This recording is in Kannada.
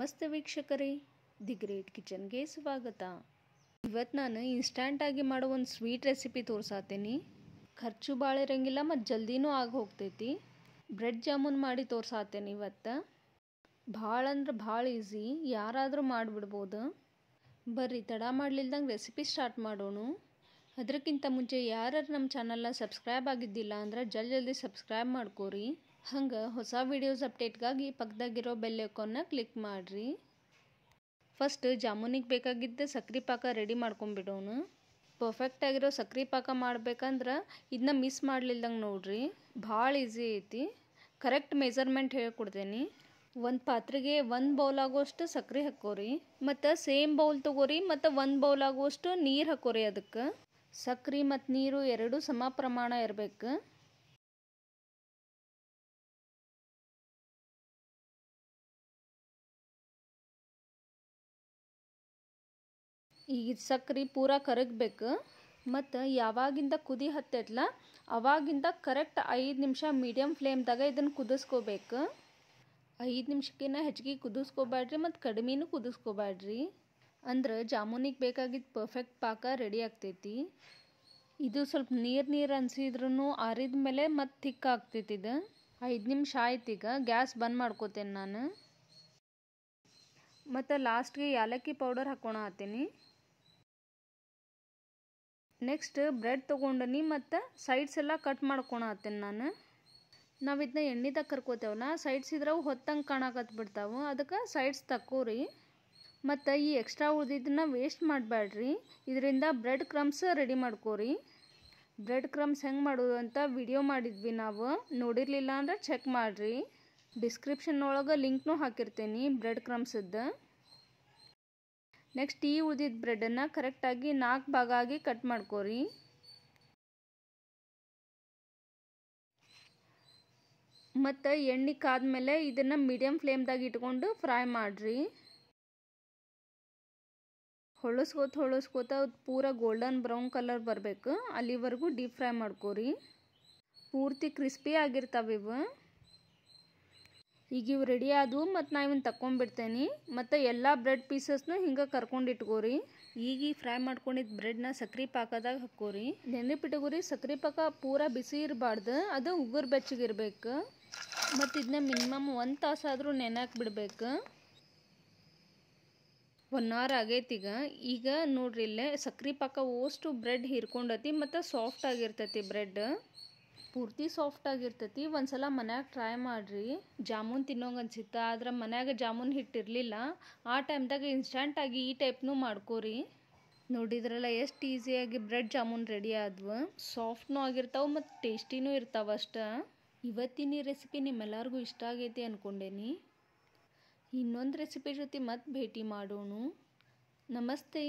ನಮಸ್ತೆ ವೀಕ್ಷಕರೇ ದಿ ಗ್ರೇಟ್ ಕಿಚನ್ಗೆ ಸ್ವಾಗತ ಇವತ್ತು ನಾನು ಇನ್ಸ್ಟಂಟಾಗಿ ಮಾಡೋ ಒಂದು ಸ್ವೀಟ್ ರೆಸಿಪಿ ತೋರ್ಸಾತೀನಿ ಖರ್ಚು ಭಾಳ ಇರೋಂಗಿಲ್ಲ ಮತ್ತು ಜಲ್ದಿನೂ ಆಗಿ ಹೋಗ್ತೈತಿ ಬ್ರೆಡ್ ಜಾಮೂನ್ ಮಾಡಿ ತೋರ್ಸಾತೇನೆ ಇವತ್ತು ಭಾಳ ಅಂದ್ರೆ ಭಾಳ ಈಸಿ ಯಾರಾದರೂ ಮಾಡಿಬಿಡ್ಬೋದು ಬರ್ರಿ ತಡ ಮಾಡಲಿಲ್ದಂಗೆ ರೆಸಿಪಿ ಸ್ಟಾರ್ಟ್ ಮಾಡೋಣ ಅದಕ್ಕಿಂತ ಮುಂಚೆ ಯಾರು ನಮ್ಮ ಚಾನಲ್ನ ಸಬ್ಸ್ಕ್ರೈಬ್ ಆಗಿದ್ದಿಲ್ಲ ಅಂದ್ರೆ ಜಲ್ದಿ ಜಲ್ದಿ ಸಬ್ಸ್ಕ್ರೈಬ್ ಮಾಡ್ಕೋರಿ ಹಂಗೆ ಹೊಸ ವಿಡಿಯೋಸ್ ಅಪ್ಡೇಟ್ಗಾಗಿ ಪಕ್ಕದಾಗಿರೋ ಬೆಲ್ಲೈಕೋನ್ನ ಕ್ಲಿಕ್ ಮಾಡಿರಿ ಫಸ್ಟ್ ಜಾಮೂನಿಗೆ ಬೇಕಾಗಿದ್ದ ಸಕ್ರೆ ಪಾಕ ರೆಡಿ ಮಾಡ್ಕೊಂಬಿಡೋನು ಪರ್ಫೆಕ್ಟ್ ಆಗಿರೋ ಸಕ್ರೆ ಪಾಕ ಮಾಡ್ಬೇಕಂದ್ರೆ ಇದನ್ನ ಮಿಸ್ ಮಾಡ್ಲಿಲ್ದಂಗೆ ನೋಡ್ರಿ ಭಾಳ ಈಸಿ ಐತಿ ಕರೆಕ್ಟ್ ಮೆಜರ್ಮೆಂಟ್ ಹೇಳ್ಕೊಡ್ತೇನೆ ಒಂದು ಪಾತ್ರೆಗೆ ಒಂದು ಬೌಲ್ ಆಗುವಷ್ಟು ಸಕ್ರೆ ಹಾಕೋರಿ ಮತ್ತು ಸೇಮ್ ಬೌಲ್ ತೊಗೋರಿ ಮತ್ತು ಒಂದು ಬೌಲ್ ಆಗುವಷ್ಟು ನೀರು ಹಾಕೋರಿ ಅದಕ್ಕೆ ಸಕ್ರೆ ಮತ್ತು ನೀರು ಎರಡೂ ಸಮ ಪ್ರಮಾಣ ಇರಬೇಕು ಈ ಸಕ್ರೆ ಪೂರ ಕರಗಬೇಕು ಮತ್ತು ಯಾವಾಗಿಂದ ಕುದಿ ಹತ್ತೈತ್ಲ ಅವಾಗಿಂದ ಕರೆಕ್ಟ್ ಐದು ನಿಮಿಷ ಮೀಡಿಯಮ್ ಫ್ಲೇಮ್ದಾಗ ಇದನ್ನು ಕುದಿಸ್ಕೋಬೇಕು ಐದು ನಿಮಿಷಕ್ಕಿಂತ ಹೆಚ್ಚಿಗೆ ಕುದಿಸ್ಕೋಬೇಡ್ರಿ ಮತ್ತು ಕಡಿಮೆನೂ ಕುದಿಸ್ಕೋಬೇಡ್ರಿ ಅಂದ್ರೆ ಜಾಮೂನಿಗೆ ಬೇಕಾಗಿದ್ದ ಪರ್ಫೆಕ್ಟ್ ಪಾಕ ರೆಡಿ ಆಗ್ತೈತಿ ಇದು ಸ್ವಲ್ಪ ನೀರು ನೀರು ಅನಿಸಿದ್ರೂ ಆರಿದ ಮೇಲೆ ಮತ್ತು ಥಿಕ್ ಆಗ್ತೈತಿ ಇದು ಐದು ನಿಮಿಷ ಆಯ್ತು ಈಗ ಗ್ಯಾಸ್ ಬಂದ್ ಮಾಡ್ಕೋತೇನೆ ನಾನು ಮತ್ತು ಲಾಸ್ಟ್ಗೆ ಏಲಕ್ಕಿ ಪೌಡರ್ ಹಾಕೋಣ ಹತ್ತೀನಿ ನೆಕ್ಸ್ಟ್ ಬ್ರೆಡ್ ತಗೊಂಡೀನಿ ಮತ್ತು ಸೈಡ್ಸ್ ಎಲ್ಲ ಕಟ್ ಮಾಡ್ಕೊಳತ್ತೀನಿ ನಾನು ನಾವು ಇದನ್ನ ಎಣ್ಣೆ ಕರ್ಕೊತೇವಲ್ಲ ಸೈಡ್ಸ್ ಇದ್ರವು ಹೊತ್ತಂಗೆ ಕಾಣಕತ್ ಬಿಡ್ತಾವೆ ಅದಕ್ಕೆ ಸೈಡ್ಸ್ ತಕ್ಕೋರಿ ಮತ್ತು ಈ ಎಕ್ಸ್ಟ್ರಾ ಉಳಿದಿದ್ದನ್ನ ವೇಸ್ಟ್ ಮಾಡಬೇಡ್ರಿ ಇದರಿಂದ ಬ್ರೆಡ್ ಕ್ರಮ್ಸ್ ರೆಡಿ ಮಾಡ್ಕೋರಿ ಬ್ರೆಡ್ ಕ್ರಮ್ಸ್ ಹೆಂಗೆ ಮಾಡೋದು ಅಂತ ವಿಡಿಯೋ ಮಾಡಿದ್ವಿ ನಾವು ನೋಡಿರಲಿಲ್ಲ ಅಂದ್ರೆ ಚೆಕ್ ಮಾಡಿರಿ ಡಿಸ್ಕ್ರಿಪ್ಷನ್ ಒಳಗೆ ಲಿಂಕ್ನೂ ಹಾಕಿರ್ತೀನಿ ಬ್ರೆಡ್ ಕ್ರಮ್ಸದ್ದು ನೆಕ್ಸ್ಟ್ ಈ ಉಳಿದಿದ್ದ ಬ್ರೆಡನ್ನು ಕರೆಕ್ಟಾಗಿ ನಾಲ್ಕು ಭಾಗ ಆಗಿ ಕಟ್ ಮಾಡ್ಕೊರಿ ಮತ್ತು ಎಣ್ಣೆ ಕಾದ್ಮೇಲೆ ಇದನ್ನು ಮೀಡಿಯಮ್ ಫ್ಲೇಮ್ದಾಗ ಇಟ್ಕೊಂಡು ಫ್ರೈ ಮಾಡಿರಿ ಹೊಳಸ್ಕೋತ ಹೊಳಸ್ಕೋತ ಪೂರ ಗೋಲ್ಡನ್ ಬ್ರೌನ್ ಕಲರ್ ಬರಬೇಕು ಅಲ್ಲಿವರೆಗೂ ಡೀಪ್ ಫ್ರೈ ಮಾಡ್ಕೊರಿ ಪೂರ್ತಿ ಕ್ರಿಸ್ಪಿ ಆಗಿರ್ತಾವೆ ಇವು ಈಗ ಇವು ರೆಡಿ ಆದವು ಮತ್ತು ನಾ ಇವನ್ನ ತಗೊಂಡ್ಬಿಡ್ತೇನೆ ಮತ್ತು ಎಲ್ಲ ಬ್ರೆಡ್ ಪೀಸಸ್ನು ಹಿಂಗೆ ಕರ್ಕೊಂಡು ಇಟ್ಕೋರಿ ಈಗ ಈ ಫ್ರೈ ಮಾಡ್ಕೊಂಡಿದ್ದ ಬ್ರೆಡ್ನ ಸಕ್ರೆ ಪಾಕದಾಗ ಹಾಕೋರಿ ನೆನಪಿಟ್ಟಗೋರಿ ಸಕ್ರೆ ಪಾಕ ಪೂರ ಬಿಸಿ ಇರಬಾರ್ದು ಅದು ಉಗುರು ಬೆಚ್ಚಗಿರ್ಬೇಕು ಮತ್ತು ಇದನ್ನ ಮಿನಿಮಮ್ ಒಂದು ತಾಸಾದರೂ ನೆನಕ್ಕೆ ಬಿಡಬೇಕು ಒನ್ ಅವರ್ ಆಗೈತಿ ಈಗ ಈಗ ನೋಡ್ರಿ ಇಲ್ಲೇ ಸಕ್ರೆ ಪಾಕ ಓಷ್ಟು ಬ್ರೆಡ್ ಹಿರ್ಕೊಂಡತಿ ಮತ್ತು ಸಾಫ್ಟ್ ಆಗಿರ್ತೈತಿ ಬ್ರೆಡ್ ಪೂರ್ತಿ ಸಾಫ್ಟಾಗಿರ್ತೈತಿ ಒಂದು ಸಲ ಮನ್ಯಾಗ ಟ್ರೈ ಮಾಡಿರಿ ಜಾಮೂನ್ ತಿನ್ನೋಂಗೆ ಅನ್ಸಿತ್ತು ಆದ್ರೆ ಮನ್ಯಾಗ ಜಾಮೂನ್ ಹಿಟ್ಟಿರಲಿಲ್ಲ ಆ ಟೈಮ್ದಾಗ ಆಗಿ ಈ ಟೈಪ್ನೂ ಮಾಡ್ಕೋರಿ ನೋಡಿದ್ರಲ್ಲ ಎಷ್ಟು ಈಸಿಯಾಗಿ ಬ್ರೆಡ್ ಜಾಮೂನ್ ರೆಡಿ ಆದ್ವು ಸಾಫ್ಟ್ನೂ ಆಗಿರ್ತಾವೆ ಮತ್ತು ಟೇಸ್ಟಿನೂ ಇರ್ತಾವೆ ಅಷ್ಟೇ ಇವತ್ತಿನ ಈ ರೆಸಿಪಿ ನಿಮ್ಮೆಲ್ಲರಿಗೂ ಇಷ್ಟ ಆಗೈತಿ ಅಂದ್ಕೊಂಡೇನಿ ಇನ್ನೊಂದು ರೆಸಿಪಿ ಜೊತೆ ಮತ್ತೆ ಭೇಟಿ ಮಾಡೋಣ ನಮಸ್ತೆ